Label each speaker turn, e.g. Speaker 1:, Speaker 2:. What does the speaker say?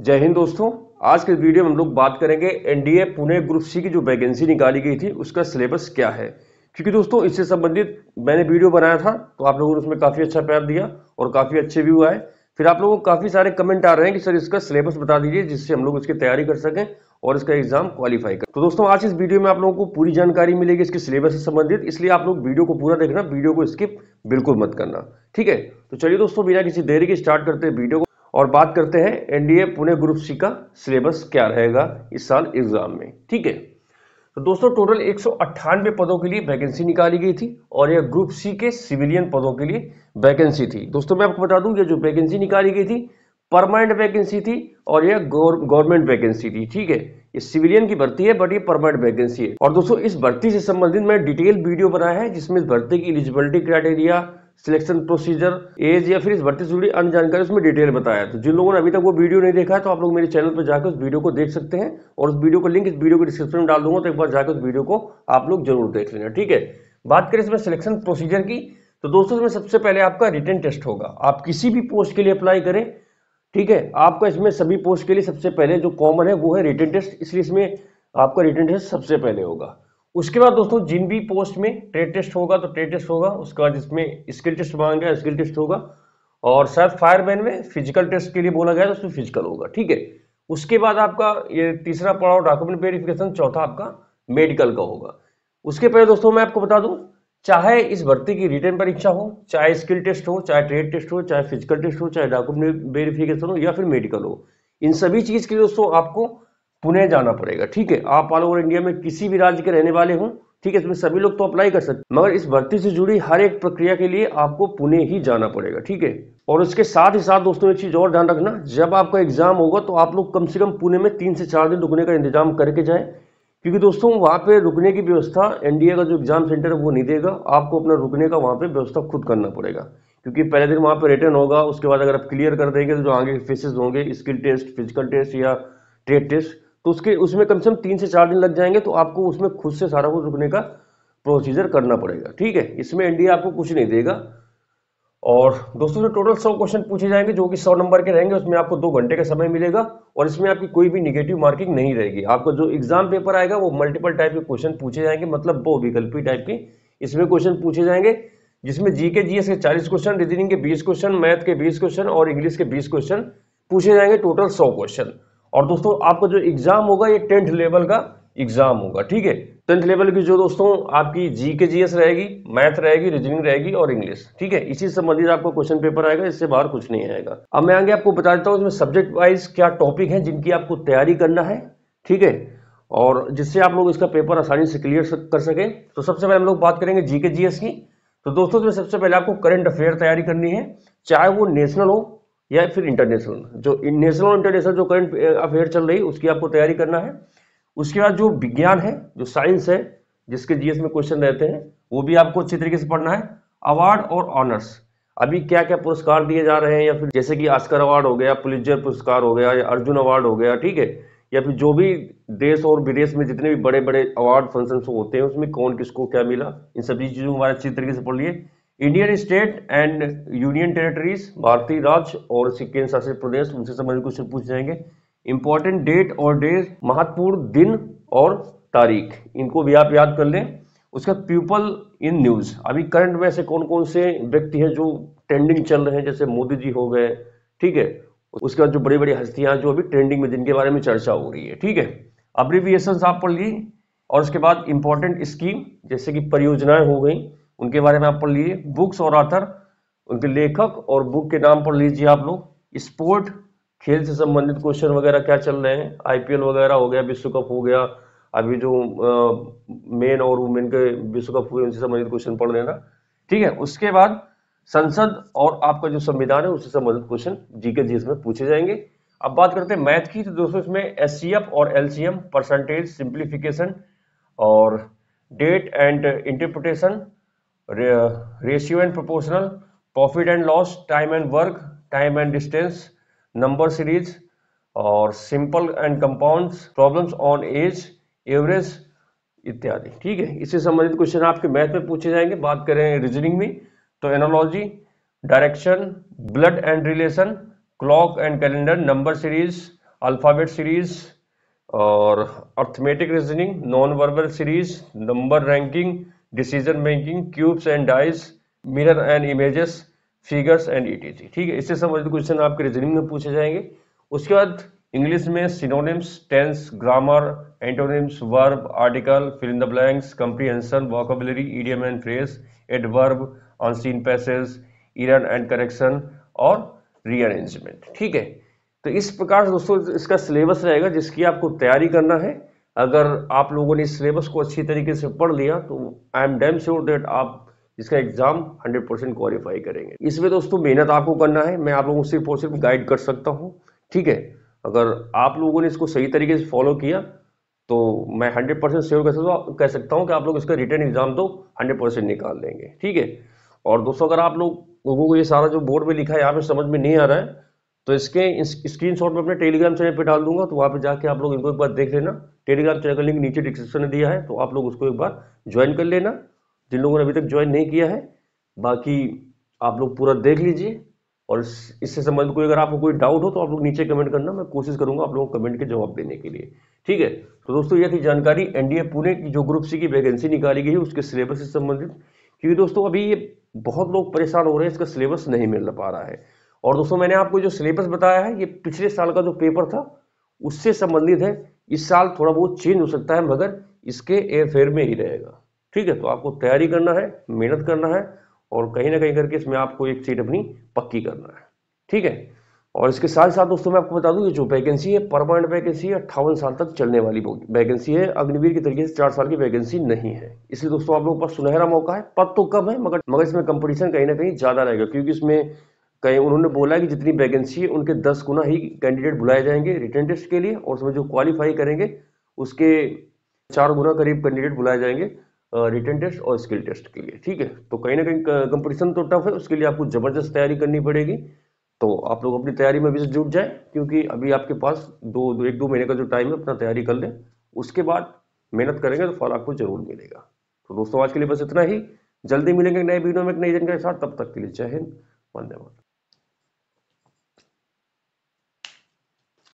Speaker 1: जय हिंद दोस्तों आज के वीडियो में हम लोग बात करेंगे एनडीए पुणे ग्रुप सी की जो वैकेंसी निकाली गई थी उसका सिलेबस क्या है क्योंकि दोस्तों इससे संबंधित मैंने वीडियो बनाया था तो आप लोगों ने उसमें काफ़ी अच्छा प्यार दिया और काफ़ी अच्छे व्यू आए फिर आप लोगों को काफ़ी सारे कमेंट आ रहे हैं कि सर इसका सिलेबस बता दीजिए जिससे हम लोग इसकी तैयारी कर सकें और इसका एग्जाम क्वालिफाई कर तो दोस्तों आज इस वीडियो में आप लोगों को पूरी जानकारी मिलेगी इसके सिलेबस से संबंधित इसलिए आप लोग वीडियो को पूरा देखना वीडियो को स्किप बिल्कुल मत करना ठीक है तो चलिए दोस्तों बिना किसी देरी के स्टार्ट करते हैं वीडियो को और बात करते हैं एनडीए पुणे ग्रुप सी का सिलेबस क्या रहेगा इस साल एग्जाम में ठीक है तो दोस्तों टोटल एक पदों के लिए वैकेंसी निकाली गई थी और यह ग्रुप सी के सिविलियन पदों के लिए वैकेंसी थी दोस्तों मैं आपको बता दूं ये जो वैकेंसी निकाली गई थी परमानेंट वैकेंसी थी और यह गवर्नमेंट वैकेंसी थी ठीक है ये सिविलियन की भर्ती है बट ये परमानेंट वैकेंसी है और दोस्तों इस भर्ती से संबंधित मैं डिटेल वीडियो बनाया है जिसमें भर्ती की eligibility criteria selection procedure age या फिर इस भर्ती से जुड़ी अन्य जानकारी उसमें डिटेल बताया तो जिन लोगों ने अभी तक वो वीडियो नहीं देखा है तो आप लोग मेरे चैनल पर जाकर उस वीडियो को देख सकते हैं और उस वीडियो को लिंक इस वीडियो के डिस्क्रिप्शन में डाल दूंगा तो एक बार जाकर उस वीडियो को आप लोग जरूर देख लेना ठीक है बात करें इसमें सिलेक्शन प्रोसीजर की तो दोस्तों इसमें सबसे पहले आपका रिटर्न टेस्ट होगा आप किसी भी पोस्ट के लिए अप्लाई करें ठीक है आपका इसमें सभी पोस्ट के लिए सबसे पहले जो कॉमन है वो है रिटर्न टेस्ट इसलिए इसमें आपका रिटर्न टेस्ट सबसे पहले होगा उसके बाद दोस्तों जिन भी पोस्ट में ट्रेड टेस्ट होगा तो ट्रेड टेस्ट होगा उसके बाद इसमें स्किल टेस्ट मांगा स्किल टेस्ट होगा और शायद फायरमैन में फिजिकल टेस्ट के लिए बोला गया तो उसमें फिजिकल होगा ठीक है उसके बाद आपका ये तीसरा पड़ाव डॉक्यूमेंट वेरिफिकेशन चौथा आपका मेडिकल का होगा उसके पहले दोस्तों मैं आपको बता दूं चाहे इस भर्ती की रिटर्न परीक्षा हो चाहे स्किल टेस्ट हो चाहे ट्रेड टेस्ट हो चाहे फिजिकल टेस्ट हो चाहे डॉक्यूमेंट वेरिफिकेशन हो या फिर मेडिकल हो इन सभी चीज़ के लिए दोस्तों आपको पुणे जाना पड़ेगा ठीक है आप ऑल ओवर इंडिया में किसी भी राज्य के रहने वाले हों ठीक है इसमें सभी लोग तो अप्लाई कर सकते मगर इस भर्ती से जुड़ी हर एक प्रक्रिया के लिए आपको पुणे ही जाना पड़ेगा ठीक है और उसके साथ ही साथ दोस्तों एक चीज़ और ध्यान रखना जब आपका एग्जाम होगा तो आप लोग कम से कम पुणे में तीन से चार दिन रुकने का इंतजाम करके जाए क्योंकि दोस्तों वहाँ पे रुकने की व्यवस्था एनडीए का जो एग्जाम सेंटर है वो नहीं देगा आपको अपना रुकने का वहाँ पे व्यवस्था खुद करना पड़ेगा क्योंकि पहले दिन वहाँ पे रिटर्न होगा उसके बाद अगर आप क्लियर कर देंगे तो जो आगे फेसेस होंगे स्किल टेस्ट फिजिकल टेस्ट या ट्रेड टेस्ट तो उसके उसमें कम से कम तीन से चार दिन लग जाएंगे तो आपको उसमें खुद से सारा कुछ रुकने का प्रोसीजर करना पड़ेगा ठीक है इसमें एनडीए आपको कुछ नहीं देगा और दोस्तों से टोटल सौ क्वेश्चन पूछे जाएंगे जो कि सौ नंबर के रहेंगे उसमें आपको दो घंटे का समय मिलेगा और इसमें आपकी कोई भी निगेटिव मार्किंग नहीं रहेगी आपका जो एग्जाम पेपर आएगा वो मल्टीपल टाइप के क्वेश्चन पूछे जाएंगे मतलब वो विकल्पी टाइप के इसमें क्वेश्चन पूछे जाएंगे जिसमें जी के जी के चालीस क्वेश्चन रीजनिंग के बीस क्वेश्चन मैथ के बीस क्वेश्चन और इंग्लिश के बीस क्वेश्चन पूछे जाएंगे टोटल सौ क्वेश्चन और दोस्तों आपका जो एग्जाम होगा ये टेंथ लेवल का एग्जाम होगा ठीक है टेंथ लेवल की जो दोस्तों आपकी जी के जी रहेगी मैथ रहेगी रीजनिंग रहेगी और इंग्लिश ठीक है इसी संबंधित आपको क्वेश्चन पेपर आएगा इससे बाहर कुछ नहीं आएगा अब मैं आगे आपको बता देता हूँ इसमें सब्जेक्ट वाइज क्या टॉपिक है जिनकी आपको तैयारी करना है ठीक है और जिससे आप लोग इसका पेपर आसानी से क्लियर कर सकें तो सबसे पहले हम लोग बात करेंगे जी के की तो दोस्तों इसमें सबसे पहले आपको करंट अफेयर तैयारी करनी है चाहे वो नेशनल हो या फिर इंटरनेशनल जो नेशनल और इंटरनेशनल जो करंट अफेयर eh, चल रही है उसकी आपको तैयारी करना है उसके बाद जो विज्ञान है जो साइंस है जिसके जीएस में क्वेश्चन रहते हैं वो भी आपको अच्छी तरीके से पढ़ना है अवार्ड और ऑनर्स अभी क्या क्या पुरस्कार दिए जा रहे हैं या फिर जैसे कि आस्कर अवार्ड हो गया पुलिजर पुरस्कार हो गया या अर्जुन अवार्ड हो गया ठीक है या फिर जो भी देश और विदेश में जितने भी बड़े बड़े अवार्ड फंक्शन होते हैं उसमें कौन किसको क्या मिला इन सभी चीज़ों को हमारे अच्छी तरीके से पढ़ लिए Indian state and union territories भारतीय राज्य और सिक्किम शासित प्रदेश उनसे संबंधित क्वेश्चन पूछ जाएंगे इंपॉर्टेंट डेट और डेज महत्वपूर्ण दिन और तारीख इनको भी आप याद कर लें उसके बाद पीपल इन न्यूज अभी करंट में ऐसे कौन कौन से व्यक्ति हैं जो ट्रेंडिंग चल रहे हैं जैसे मोदी जी हो गए ठीक है उसके बाद जो बड़ी बड़ी हस्तियां जो अभी ट्रेंडिंग में जिनके बारे में चर्चा हो रही है ठीक है अब्रीविएशन आप पढ़ ली और उसके बाद इंपॉर्टेंट स्कीम जैसे कि परियोजनाएं हो गई उनके बारे में आप पढ़ लीजिए बुक्स और आथर उनके लेखक और बुक के नाम पढ़ लीजिए आप लोग स्पोर्ट खेल से संबंधित क्वेश्चन वगैरह क्या चल रहे हैं आईपीएल वगैरह हो गया विश्व कप हो गया अभी जो मेन और वुमेन के विश्व कप हुए उनसे संबंधित क्वेश्चन पढ़ लेना ठीक है उसके बाद संसद और आपका जो संविधान है उससे संबंधित क्वेश्चन जीके जी में पूछे जाएंगे अब बात करते हैं मैथ की तो दोस्तों इसमें एस और एल परसेंटेज सिंप्लीफिकेशन और data and interpretation ratio and proportional profit and loss time and work time and distance number series और simple and compounds problems on age average इत्यादि ठीक है इससे संबंधित क्वेश्चन आपके मैथ में पूछे जाएंगे बात करें रीजनिंग में तो analogy direction blood and relation clock and calendar number series alphabet series और arithmetic reasoning non verbal series number ranking decision making cubes and dice mirror and images figures and etc ठीक है इससे संबंधित question आपके reasoning में पूछे जाएंगे उसके बाद इंग्लिश में synonyms tense grammar antonyms verb article fill in the blanks comprehension vocabulary idiom and phrase verb unseen passage error and correction और रीअरेंजमेंट ठीक है तो इस प्रकार दोस्तों इसका सिलेबस रहेगा जिसकी आपको तैयारी करना है अगर आप लोगों ने इस सिलेबस को अच्छी तरीके से पढ़ लिया तो I am damn sure that आप इसका एग्जाम 100 परसेंट क्वालिफाई करेंगे इसमें दोस्तों मेहनत आपको करना है मैं आप लोगों को सिर्फ और सिर्फ गाइड कर सकता हूँ ठीक है अगर आप लोगों ने इसको सही तरीके से फॉलो किया तो मैं हंड्रेड परसेंट श्योर कह सकता हूँ कि आप लोग इसका रिटर्न एग्जाम तो हंड्रेड परसेंट निकाल देंगे ठीक है और दोस्तों अगर आप लोग लोगों को ये सारा जो बोर्ड में लिखा है यहाँ पे समझ में नहीं आ रहा है तो इसके इस, स्क्रीन शॉट में अपने टेलीग्राम चैनल पर डाल दूंगा तो वहाँ पर जाके आप लोग इनको एक बार देख लेना टेलीग्राम चैनल का लिंक नीचे डिस्क्रिप्शन में दिया है तो आप लोग उसको एक बार ज्वाइन कर लेना जिन लोगों ने अभी तक ज्वाइन नहीं किया है बाकी आप लोग पूरा देख लीजिए और इससे संबंधित कोई अगर आपको कोई डाउट हो तो आप लोग नीचे कमेंट करना मैं कोशिश करूंगा आप लोगों को कमेंट के जवाब देने के लिए ठीक है तो दोस्तों यह थी जानकारी एनडीए पुणे की जो ग्रुप सी की वैकेंसी निकाली गई है उसके सिलेबस से संबंधित क्योंकि दोस्तों अभी ये बहुत लोग परेशान हो रहे हैं इसका सिलेबस नहीं मिल पा रहा है और दोस्तों मैंने आपको जो सिलेबस बताया है ये पिछले साल का जो पेपर था उससे संबंधित है इस साल थोड़ा बहुत चेंज हो सकता है मगर इसके एयरफेयर में ही रहेगा ठीक है तो आपको तैयारी करना है मेहनत करना है और कहीं ना कहीं करके इसमें आपको एक सीट अपनी पक्की करना है ठीक है और इसके साथ साथ दोस्तों मैं आपको बता दूं ये जो वैकेंसी है परमानेंट वैकेंसी है अट्ठावन साल तक चलने वाली वैकेंसी है अग्निवीर के तरीके से चार साल की वैकेंसी नहीं है इसलिए दोस्तों आप लोगों पर सुनहरा मौका है पद तो कम है मगर मगर इसमें कंपटीशन कहीं ना कहीं ज़्यादा रहेगा क्योंकि इसमें कहीं उन्होंने बोला कि जितनी वैकेंसी है उनके दस गुना ही कैंडिडेट बुलाए जाएंगे रिटर्न टेस्ट के लिए और उसमें जो क्वालिफाई करेंगे उसके चार गुना करीब कैंडिडेट बुलाए जाएंगे रिटर्न टेस्ट और स्किल टेस्ट के लिए ठीक है तो कहीं ना कहीं कंपटीशन तो टफ है उसके लिए आपको ज़बरदस्त तैयारी करनी पड़ेगी तो आप लोग अपनी तैयारी में अभी से जुट जाए क्योंकि अभी आपके पास दो, दो एक दो महीने का जो टाइम है अपना तैयारी कर लें उसके बाद मेहनत करेंगे तो फल आपको जरूर मिलेगा तो दोस्तों आज के लिए बस इतना ही जल्दी मिलेंगे नए वीडियो में एक नई जानकारी के साथ तब तक के लिए जय हिंद वंदे मातरम